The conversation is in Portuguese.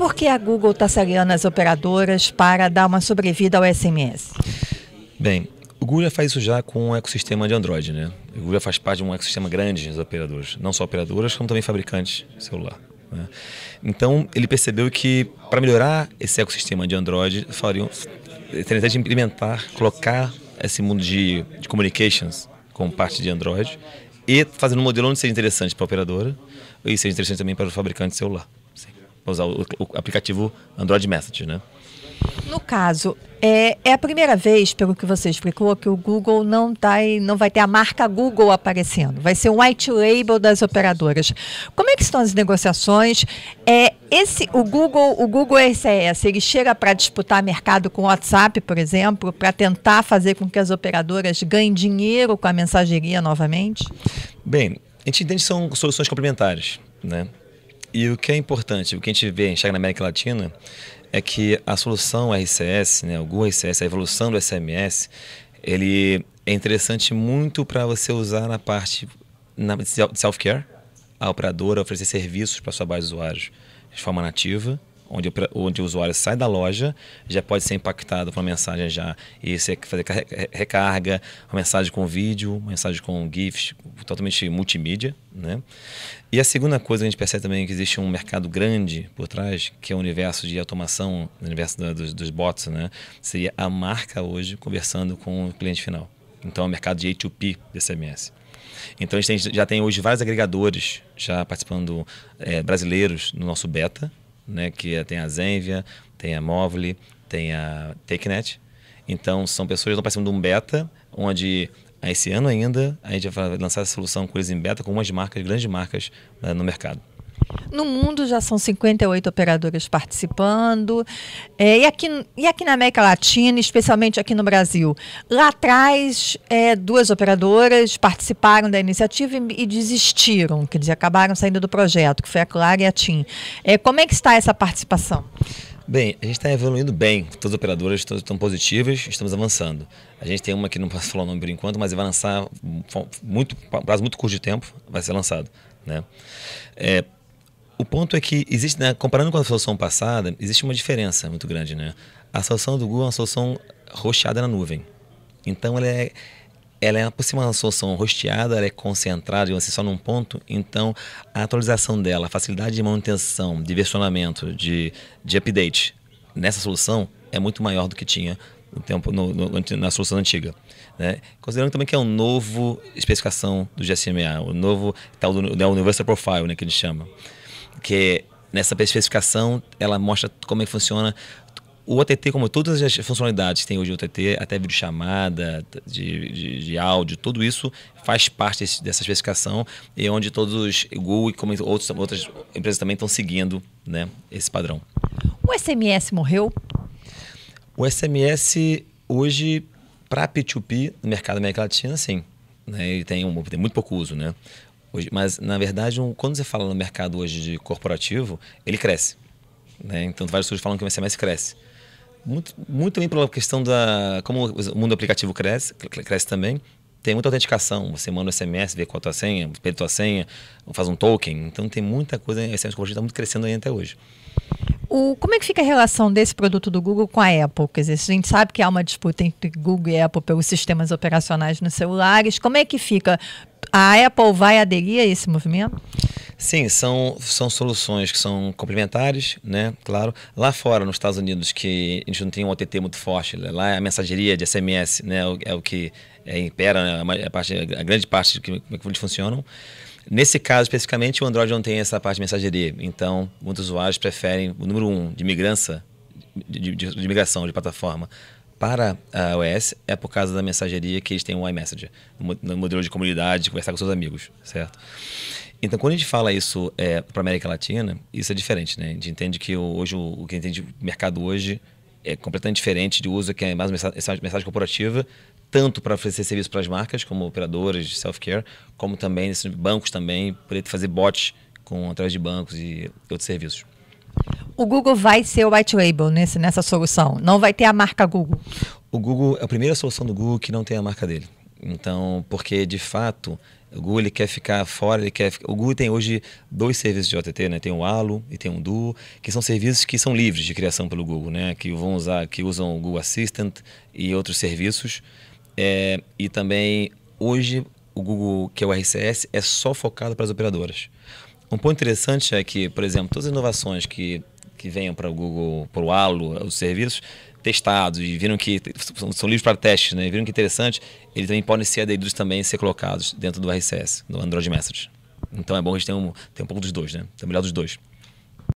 Por que a Google está saliando as operadoras para dar uma sobrevida ao SMS? Bem, o Google já faz isso já com o ecossistema de Android, né? O Google já faz parte de um ecossistema grande das operadoras, não só operadoras, como também fabricantes de celular. Né? Então, ele percebeu que para melhorar esse ecossistema de Android, fariam, teria de implementar, colocar esse mundo de, de communications como parte de Android e fazer um modelo onde seja interessante para a operadora e seja interessante também para o fabricante de celular para usar o, o, aplicativo Android Message, né? No caso, é, é a primeira vez, pelo que você explicou, que o Google não, tá, não vai ter a marca Google aparecendo. Vai ser um white label das operadoras. Como é que estão as negociações? É, esse, o Google, o Google RCS, ele chega para disputar mercado com o WhatsApp, por exemplo, para tentar fazer com que as operadoras ganhem dinheiro com a mensageria novamente? Bem, a gente entende que são soluções complementares. Né? E o que é importante, o que a gente vê, enxerga na América Latina, é que a solução RCS, né, o Google RCS, a evolução do SMS, ele é interessante muito para você usar na parte na, de self-care, a operadora oferecer serviços para sua base de usuários de forma nativa onde o, onde o usuário sai da loja, já pode ser impactado com uma mensagem já. E você fazer recarga, uma mensagem com vídeo, uma mensagem com gifs, totalmente multimídia. Né? E a segunda coisa que a gente percebe também é que existe um mercado grande por trás, que é o universo de automação, o universo da, dos, dos bots, né? seria a marca hoje conversando com o cliente final. Então, é o mercado de A2P de CMS. Então a gente já tem hoje vários agregadores já participando é, brasileiros no nosso beta, né? Que é, tem a Zenvia, tem a Movly, tem a TechNet. Então, são pessoas que estão participando de um beta, onde esse ano ainda a gente vai lançar essa solução com eles em beta com umas marcas, grandes marcas né, no mercado. No mundo já são 58 operadoras participando. É, e, aqui, e aqui na América Latina, especialmente aqui no Brasil. Lá atrás, é, duas operadoras participaram da iniciativa e, e, desistiram, quer dizer, acabaram saindo do projeto, que foi a Claro e a TIM. É, como é que está essa participação? Bem, a gente está evoluindo bem. Todas as operadoras estão, estão, positivas, estamos avançando. A gente tem uma que não posso falar o nome por enquanto, mas vai lançar muito prazo muito curto de tempo, vai ser lançado, né? É, o ponto é que existe, né, comparando com a solução passada, existe uma diferença muito grande, né? A solução do Google é uma solução rocheada na nuvem. Então ela é ela é por cima uma solução rosteada, ela é concentrada, assim, só num ponto. Então, a atualização dela, a facilidade de manutenção, de versionamento, de, de update nessa solução é muito maior do que tinha no tempo no, no, na solução antiga. Né? Considerando também que é um novo especificação do GSMA, o novo tal do, do né, Universal Profile, né, que eles chamam que nessa especificação ela mostra como é que funciona o OTT, como todas as funcionalidades que tem hoje o OTT, até vídeo de, de, de áudio, tudo isso faz parte desse, dessa especificação e é onde todos os Google e outros, outras empresas também estão seguindo né, esse padrão. O SMS morreu? O SMS hoje, para P2P, no mercado da América Latina, sim. Né, ele tem, um, tem muito pouco uso, né? Hoje, mas, na verdade, um, quando você fala no mercado hoje de corporativo, ele cresce. Né? Então, vários estudos falam que o SMS cresce. Muito, muito também pela questão da. Como o mundo aplicativo cresce, cresce também, tem muita autenticação. Você manda um SMS, vê qual a tua senha, pede tua senha, faz um token. Então tem muita coisa, o SMS corporativo está muito crescendo aí até hoje. O, como é que fica a relação desse produto do Google com a Apple? Quer dizer, a gente sabe que há uma disputa entre Google e Apple pelos sistemas operacionais nos celulares. Como é que fica a Apple vai aderir a esse movimento? Sim, são, são soluções que são complementares, né? Claro. Lá fora, nos Estados Unidos, que a gente não tem um OTT muito forte, né, lá é a mensageria de SMS, né? É, é o que é, impera a, parte, a grande parte de como é eles funcionam. Nesse caso, especificamente, o Android não tem essa parte de mensageria. Então, muitos usuários preferem o número um de migrança, de, de, de migração de plataforma para a iOS é por causa da mensageria que eles têm o iMessage, no modelo de comunidade, de conversar com seus amigos, certo? Então, quando a gente fala isso é, para América Latina, isso é diferente, né? A gente entende que hoje o, o que entende o mercado hoje é completamente diferente de uso que é mais uma mensagem corporativa, tanto para oferecer serviço para as marcas, como operadoras de self-care, como também bancos também, poder fazer bots com, através de bancos e outros serviços o Google vai ser o white label nesse, nessa solução. Não vai ter a marca Google. O Google é a primeira solução do Google que não tem a marca dele. Então, porque de fato o Google ele quer ficar fora, ele quer. O Google tem hoje dois serviços de OTT, né? Tem o Halo e tem o Duo, que são serviços que são livres de criação pelo Google, né? Que vão usar, que usam o Google Assistant e outros serviços. É, e também hoje o Google, que é o RCS, é só focado para as operadoras. Um ponto interessante é que, por exemplo, todas as inovações que que venham para o Google, para o Halo, os serviços, testados e viram que são livres para testes, né? E viram que interessante, eles também podem ser aderidos também e ser colocados dentro do RCS, do Android Message. Então é bom a gente ter um, ter um pouco dos dois, né? Ter então, é melhor dos dois.